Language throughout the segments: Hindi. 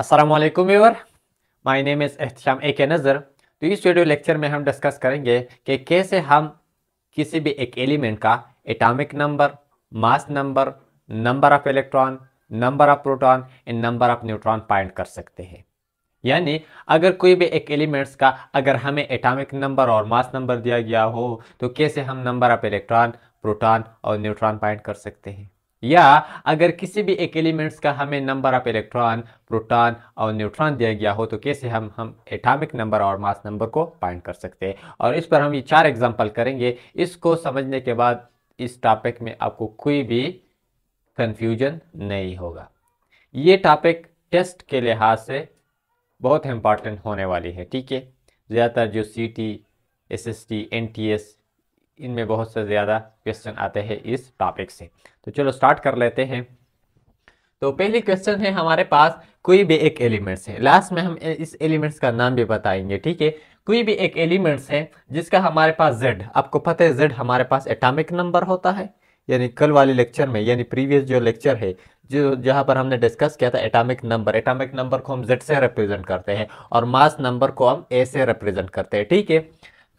Aslam viewer my name is Ehtam A K नज़र तो इस वीडियो लेक्चर में हम डिस्कस करेंगे कि कैसे हम किसी भी एक एलिमेंट का atomic number mass number number of electron number of proton and number of neutron find कर सकते हैं यानी अगर कोई भी एक एलिमेंट्स का अगर हमें एटॉमिक नंबर और मास नंबर दिया गया हो तो कैसे हम नंबर ऑफ इलेक्ट्रॉन प्रोटॉन और न्यूट्रॉन फाइंड कर सकते हैं या अगर किसी भी एक एलिमेंट्स का हमें नंबर ऑफ इलेक्ट्रॉन प्रोटॉन और न्यूट्रॉन दिया गया हो तो कैसे हम हम एटॉमिक नंबर और मास नंबर को फाइंड कर सकते हैं और इस पर हम ये चार एग्जांपल करेंगे इसको समझने के बाद इस टॉपिक में आपको कोई भी कन्फ्यूजन नहीं होगा ये टॉपिक टेस्ट के लिहाज से बहुत इंपॉर्टेंट होने वाली है ठीक है ज़्यादातर जो C T S S T N T S इनमें बहुत से ज़्यादा क्वेश्चन आते हैं इस टॉपिक से तो चलो स्टार्ट कर लेते हैं तो पहली क्वेश्चन है हमारे पास कोई भी एक एलिमेंट्स है लास्ट में हम इस एलिमेंट्स का नाम भी बताएंगे ठीक है कोई भी एक एलिमेंट्स है जिसका हमारे पास जेड आपको पता है जेड हमारे पास एटॉमिक नंबर होता है यानी कल वाले लेक्चर में यानी प्रीवियस जो लेक्चर है जो जहाँ पर हमने डिस्कस किया था एटॉमिक नंबर एटॉमिक नंबर को हम जेड से रिप्रेजेंट करते हैं और मास नंबर को हम ए से रिप्रेजेंट करते हैं ठीक है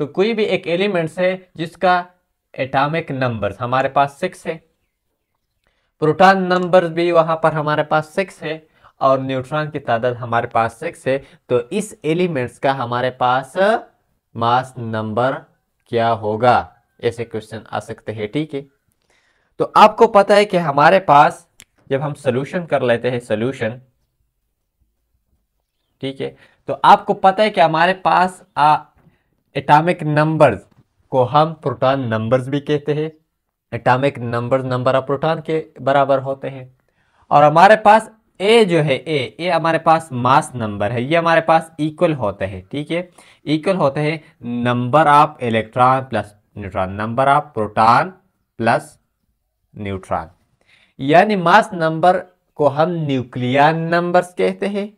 तो कोई भी एक एलिमेंट्स है जिसका एटामिक नंबर हमारे पास सिक्स है प्रोटॉन नंबर भी वहां पर हमारे पास सिक्स है और न्यूट्रॉन की तादाद हमारे पास सिक्स है तो इस एलिमेंट्स का हमारे पास मास नंबर क्या होगा ऐसे क्वेश्चन आ सकते हैं ठीक है तो आपको पता है कि हमारे पास जब हम सोल्यूशन कर लेते हैं सोल्यूशन ठीक है तो आपको पता है कि हमारे पास आ, एटॉमिक नंबर्स को हम प्रोटॉन नंबर्स भी कहते हैं atomic numbers number of proton के बराबर होते हैं और हमारे पास ए जो है ए ए हमारे पास मास नंबर है ये हमारे पास इक्वल होते हैं ठीक है इक्वल होते हैं number of electron plus neutron number of proton plus neutron यानी मास नंबर को हम न्यूक्लियन नंबर्स कहते हैं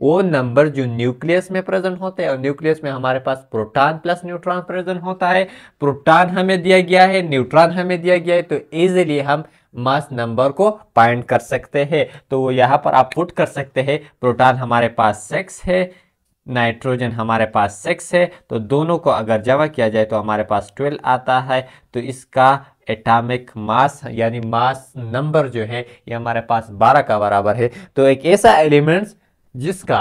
वो नंबर जो न्यूक्लियस में प्रेजेंट होते हैं और न्यूक्लियस में हमारे पास प्रोटॉन प्लस न्यूट्रॉन प्रेजेंट होता है प्रोटॉन हमें दिया गया है न्यूट्रॉन हमें दिया गया है तो इजीली हम मास नंबर को फाइंड कर सकते हैं तो यहाँ पर आप पुट कर सकते हैं प्रोटॉन हमारे पास सिक्स है नाइट्रोजन हमारे पास सिक्स है तो दोनों को अगर जमा किया जाए तो हमारे पास ट्वेल्व आता है तो इसका एटॉमिक मास यानी मास नंबर जो है ये हमारे पास 12 का बराबर है तो एक ऐसा एलिमेंट्स जिसका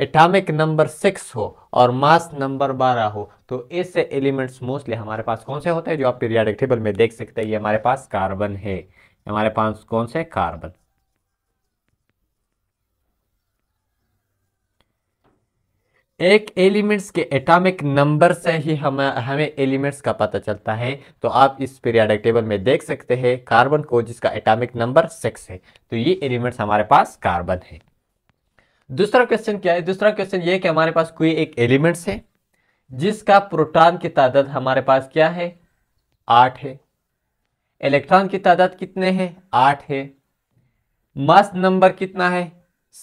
एटॉमिक नंबर सिक्स हो और मास नंबर बारह हो तो ऐसे एलिमेंट्स मोस्टली हमारे पास कौन से होते हैं जो आप पीरियाडिक टेबल में देख सकते हैं ये हमारे पास कार्बन है हमारे पास कौन से कार्बन एक एलिमेंट्स के एटॉमिक नंबर से ही हम हमें एलिमेंट्स का पता चलता है तो आप इस पीरियाडिक टेबल में देख सकते हैं कार्बन को जिसका एटॉमिक नंबर सिक्स है तो ये एलिमेंट्स हमारे पास कार्बन है दूसरा क्वेश्चन क्या है दूसरा क्वेश्चन ये है कि हमारे पास कोई एक एलिमेंट्स है जिसका प्रोटॉन की तादाद हमारे पास क्या है आठ है इलेक्ट्रॉन की तादाद कितने हैं आठ है मास नंबर कितना है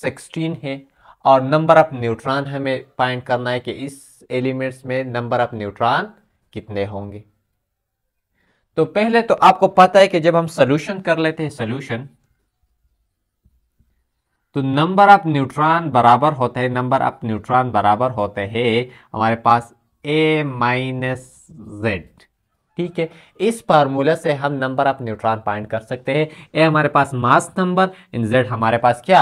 सिक्सटीन है और नंबर ऑफ न्यूट्रॉन हमें फाइंड करना है कि इस एलिमेंट्स में नंबर ऑफ न्यूट्रॉन कितने होंगे तो पहले तो आपको पता है कि जब हम सोल्यूशन कर लेते हैं सोल्यूशन तो नंबर ऑफ न्यूट्रॉन बराबर होते हैं नंबर ऑफ न्यूट्रॉन बराबर होते हैं हमारे पास ए माइनस जेड ठीक है इस फार्मूला से हम नंबर ऑफ न्यूट्रॉन फाइंड कर सकते हैं ए हमारे पास मास नंबर इन जेड हमारे पास क्या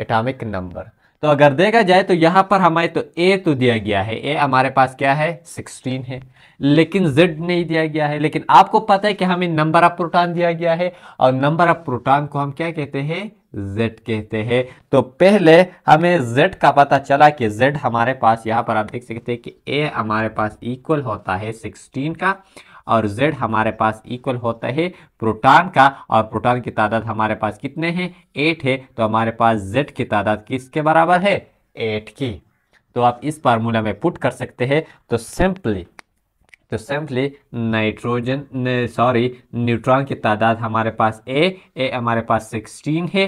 एटॉमिक नंबर तो अगर देखा जाए तो यहां पर हमारे तो ए तो दिया गया है ए हमारे पास क्या है सिक्सटीन है लेकिन जेड नहीं दिया गया है लेकिन आपको पता है कि हमें नंबर ऑफ प्रोटॉन दिया गया है और नंबर ऑफ प्रोटॉन को हम क्या कहते हैं z कहते हैं तो पहले हमें z का पता चला कि z हमारे पास यहाँ पर आप देख सकते हैं कि a हमारे पास इक्वल होता है 16 का और z हमारे पास इक्वल होता है प्रोटॉन का और प्रोटॉन की तादाद हमारे पास कितने हैं एट है तो हमारे पास z की तादाद किसके बराबर है एट की तो आप इस फार्मूला में पुट कर सकते हैं तो सिंपली तो सिंपली नाइट्रोजन सॉरी न्यूट्रॉन की तादाद हमारे पास ए ए हमारे पास 16 है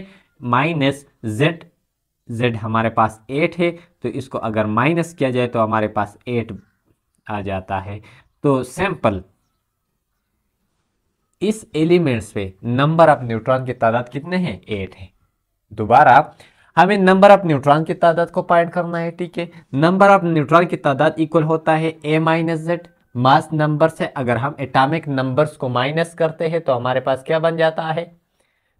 माइनस जेड जेड हमारे पास एट है तो इसको अगर माइनस किया जाए तो हमारे पास एट आ जाता है तो सैंपल इस एलिमेंट्स पे नंबर ऑफ न्यूट्रॉन की तादाद कितने हैं एट है दोबारा हमें नंबर ऑफ न्यूट्रॉन की तादाद को पॉइंट करना है ठीक है नंबर ऑफ न्यूट्रॉन की तादाद इक्वल होता है A minus Z mass number से अगर हम एटॉमिक नंबर्स को माइनस करते हैं तो हमारे पास क्या बन जाता है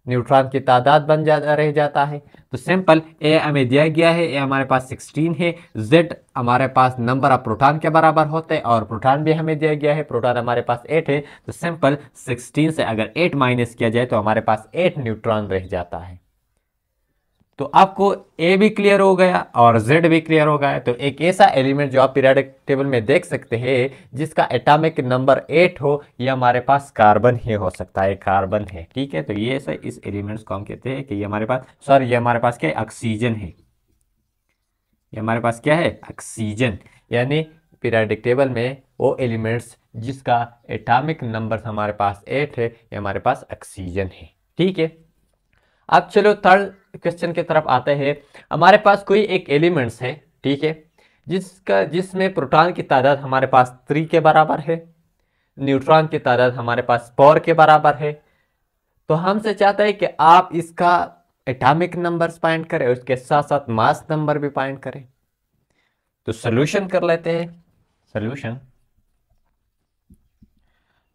न्यूट्रॉन की तादाद बन जा रह जाता है तो सिंपल ए हमें दिया गया है ए हमारे पास 16 है जेड हमारे पास नंबर ऑफ प्रोटॉन के बराबर होते हैं और प्रोटॉन भी हमें दिया गया है प्रोटॉन हमारे पास 8 है तो सिंपल 16 से अगर 8 माइनस किया जाए तो हमारे पास 8 न्यूट्रॉन रह जाता है तो आपको ए भी क्लियर हो गया और जेड भी क्लियर हो गया तो एक ऐसा एलिमेंट जो आप पीरियडिक टेबल में देख सकते हैं जिसका एटॉमिक नंबर एट हो ये हमारे पास कार्बन ही हो सकता है कार्बन है ठीक है तो ये ऐसे इस एलिमेंट्स को हम कहते हैं कि ये हमारे पास सॉरी ये हमारे पास क्या है ऑक्सीजन है ये हमारे पास क्या है ऑक्सीजन यानी पीरियडिक टेबल में वो एलिमेंट्स जिसका एटॉमिक नंबर हमारे पास एट है ये हमारे पास ऑक्सीजन है ठीक है अब चलो थर्ड क्वेश्चन की तरफ आते हैं हमारे पास कोई एक एलिमेंट्स है ठीक है जिसका जिसमें प्रोटॉन की तादाद हमारे पास थ्री के बराबर है न्यूट्रॉन की तादाद हमारे पास फोर के बराबर है तो हमसे चाहता है कि आप इसका एटॉमिक नंबर्स फाइंड करें उसके साथ साथ मास नंबर भी फाइंड करें तो सोल्यूशन कर लेते हैं सोल्यूशन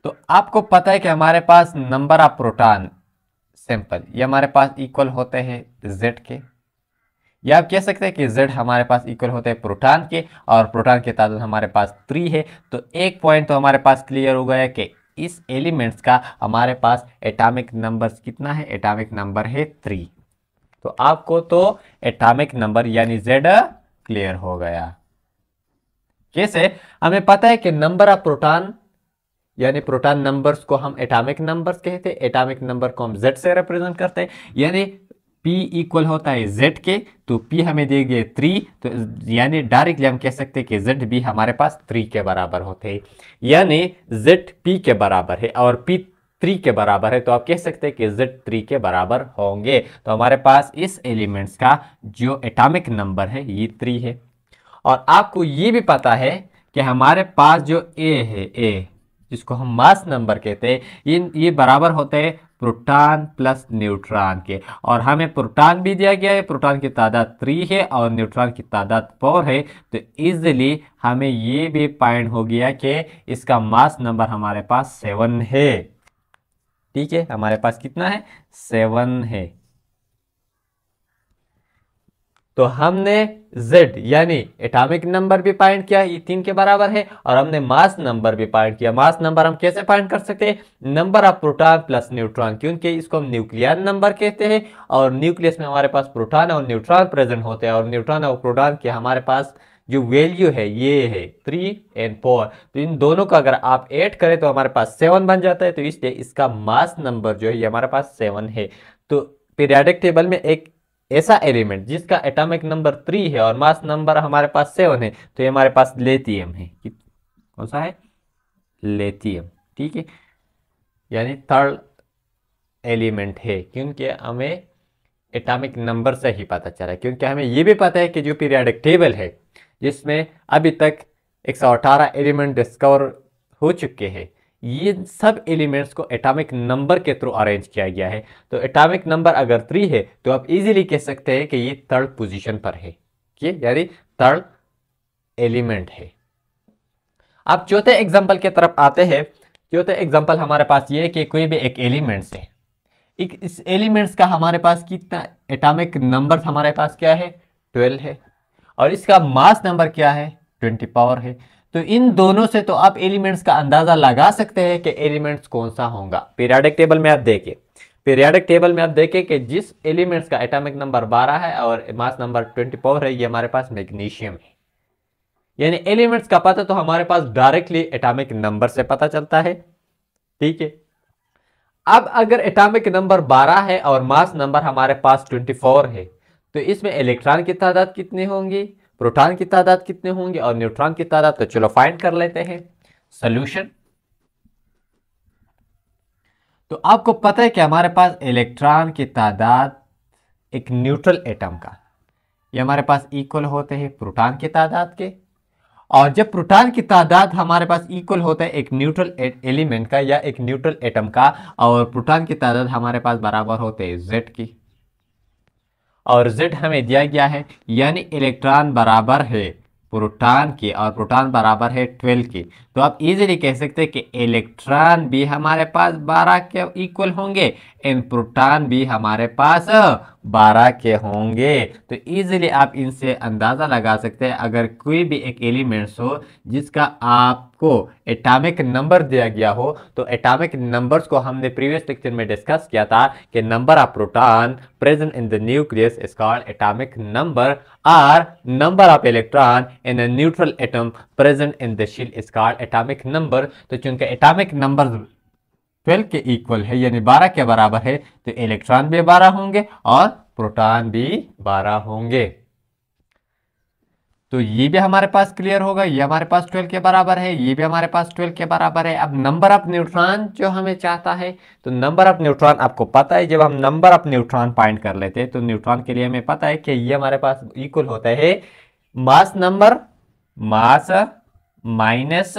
तो आपको पता है कि हमारे पास नंबर ऑफ प्रोटॉन सिंपल ये हमारे पास इक्वल होते हैं जेड के या आप कह सकते हैं कि जेड हमारे पास इक्वल होते हैं प्रोटॉन के और प्रोटॉन के तादाद हमारे पास थ्री है तो एक पॉइंट तो हमारे पास क्लियर हो गया कि इस एलिमेंट्स का हमारे पास एटॉमिक नंबर कितना है एटॉमिक नंबर है थ्री तो आपको तो एटॉमिक नंबर यानी जेड क्लियर हो गया कैसे हमें पता है कि नंबर ऑफ प्रोटॉन यानी प्रोटॉन नंबर्स को हम एटॉमिक नंबर्स कहते हैं एटॉमिक नंबर को हम जेड से रिप्रेजेंट करते हैं यानी P इक्वल होता है Z के तो P हमें दिए गए थ्री तो यानी डायरेक्टली हम कह सकते हैं कि Z भी हमारे पास थ्री के बराबर होते हैं यानी Z P के बराबर है और P थ्री के बराबर है तो आप कह सकते हैं कि Z थ्री के बराबर होंगे तो हमारे पास इस एलिमेंट्स का जो एटॉमिक नंबर है ये थ्री है और आपको ये भी पता है कि हमारे पास जो ए है ए जिसको हम मास नंबर कहते हैं ये ये बराबर होते हैं प्रोटॉन प्लस न्यूट्रॉन के और हमें प्रोटॉन भी दिया गया है प्रोटॉन की तादाद थ्री है और न्यूट्रॉन की तादाद फोर है तो इजिली हमें ये भी पॉइंट हो गया कि इसका मास नंबर हमारे पास सेवन है ठीक है हमारे पास कितना है सेवन है तो हमने जेड यानी एटॉमिक नंबर भी पॉइंट किया तीन के बराबर है और हमने मास नंबर भी पॉइंट किया मास नंबर हम कैसे पॉइंट कर सकते हैं number of proton plus neutron क्योंकि इसको हम न्यूक्लियर नंबर कहते हैं और न्यूक्लियस में हमारे पास प्रोटॉन और न्यूट्रॉन प्रेजेंट होते हैं और न्यूट्रॉन और प्रोटॉन के हमारे पास जो वैल्यू है ये है थ्री एंड फोर तो इन दोनों का अगर आप एड करें तो हमारे पास सेवन बन जाता है तो इसलिए इसका मास नंबर जो है ये हमारे पास सेवन है तो पीरियाडिक टेबल में एक ऐसा एलिमेंट जिसका एटॉमिक नंबर थ्री है और मास नंबर हमारे पास सेवन है तो ये हमारे पास लेथियम है कौन सा है लेथियम ठीक है यानी थर्ड एलिमेंट है क्योंकि हमें एटॉमिक नंबर से ही पता चला क्योंकि हमें ये भी पता है कि जो पीरियाडिक टेबल है जिसमें अभी तक 118 एलिमेंट डिस्कवर हो चुके हैं ये सब एलिमेंट्स को एटॉमिक नंबर के थ्रू अरेंज किया गया है तो एटॉमिक नंबर अगर थ्री है तो आप इजीली कह सकते हैं कि ये थर्ड पोजीशन पर है कि यानी थर्ड एलिमेंट है आप चौथे एग्जाम्पल की तरफ आते हैं चौथे एग्जाम्पल हमारे पास ये है कि कोई भी एक एलिमेंट्स है एक इस एलिमेंट्स का हमारे पास कितना एटामिक नंबर हमारे पास क्या है ट्वेल्व है और इसका मास नंबर क्या है ट्वेंटी पावर है तो इन दोनों से तो आप एलिमेंट्स का अंदाजा लगा सकते हैं कि एलिमेंट्स कौन सा होगा पीरियाडिक टेबल में आप देखें पीरियाडिक टेबल में आप देखें कि जिस एलिमेंट्स का एटॉमिक नंबर 12 है और मास नंबर 24 है ये हमारे पास मैग्नीशियम है यानी एलिमेंट्स का पता तो हमारे पास डायरेक्टली एटॉमिक नंबर से पता चलता है ठीक है अब अगर एटॉमिक नंबर 12 है और मास नंबर हमारे पास 24 है तो इसमें इलेक्ट्रॉन की तादाद कितनी होंगी प्रोटॉन की तादाद कितने होंगे और न्यूट्रॉन की तादाद तो चलो फाइंड कर लेते हैं सोल्यूशन तो आपको पता है कि हमारे पास इलेक्ट्रॉन की तादाद एक न्यूट्रल एटम का ये हमारे पास इक्वल होते हैं प्रोटॉन की तादाद के और जब प्रोटॉन की तादाद हमारे पास इक्वल होता है एक न्यूट्रल एलिमेंट का या एक न्यूट्रल एटम का और प्रोटॉन की तादाद हमारे पास बराबर होते है जेड की और z हमें दिया गया है यानी इलेक्ट्रॉन बराबर है प्रोटॉन के और प्रोटॉन बराबर है ट्वेल्व के तो आप इजीली कह सकते हैं कि इलेक्ट्रॉन भी हमारे पास 12 के इक्वल होंगे एंड प्रोटॉन भी हमारे पास 12 के होंगे तो इजीली आप इनसे अंदाज़ा लगा सकते हैं अगर कोई भी एक एलिमेंट्स हो जिसका आपको एटॉमिक नंबर दिया गया हो तो एटॉमिक नंबर्स को हमने प्रीवियस लेक्चर में डिस्कस किया था कि number of proton present in the nucleus is called atomic number or number of electron in a neutral atom present in the shell is called atomic number तो चूंकि एटॉमिक नंबर 12 के इक्वल है यानी 12 के बराबर है तो इलेक्ट्रॉन भी 12 होंगे और प्रोटॉन भी 12 होंगे तो ये भी हमारे पास क्लियर होगा ये हमारे पास 12 के बराबर है ये भी हमारे पास 12 के बराबर है अब नंबर ऑफ न्यूट्रॉन जो हमें चाहता है तो नंबर ऑफ न्यूट्रॉन आपको पता है जब हम नंबर ऑफ न्यूट्रॉन फाइंड कर लेते हैं तो न्यूट्रॉन के लिए हमें पता है कि ये हमारे पास इक्वल होता है mass number mass minus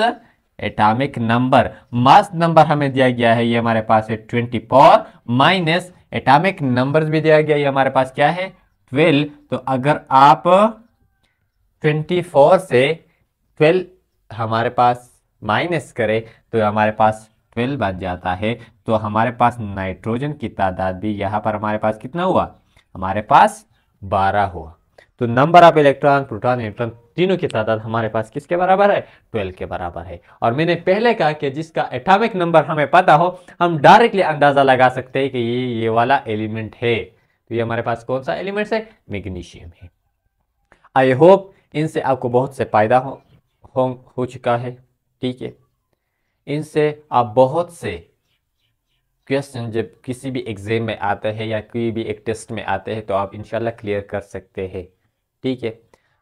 atomic number mass number हमें दिया गया है ये हमारे पास है twenty four minus atomic numbers भी दिया गया ये हमारे पास क्या है ट्वेल्व तो अगर आप ट्वेंटी फोर से ट्वेल्व हमारे पास माइनस करें तो हमारे पास ट्वेल्व बन जाता है तो हमारे पास नाइट्रोजन की तादाद भी यहाँ पर हमारे पास कितना हुआ हमारे पास बारह हुआ तो number of electron proton neutron तीनों की तादाद हमारे पास किसके बराबर है ट्वेल्व के बराबर है और मैंने पहले कहा कि जिसका एटॉमिक नंबर हमें पता हो हम डायरेक्टली अंदाज़ा लगा सकते हैं कि ये ये वाला एलिमेंट है तो ये हमारे पास कौन सा एलिमेंट है मैग्नीशियम है आई होप इनसे आपको बहुत से फ़ायदा हो, हो, हो चुका है ठीक है इनसे आप बहुत से क्वेश्चन जब किसी भी एग्ज़ाम में आते हैं या कोई भी एक टेस्ट में आते हैं तो आप इनशाला क्लियर कर सकते हैं ठीक है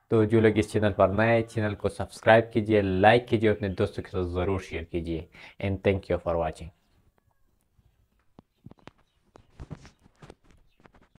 तो जो लोग इस चैनल पर नए चैनल को सब्सक्राइब कीजिए लाइक कीजिए अपने दोस्तों के साथ ज़रूर शेयर कीजिए and thank you for watching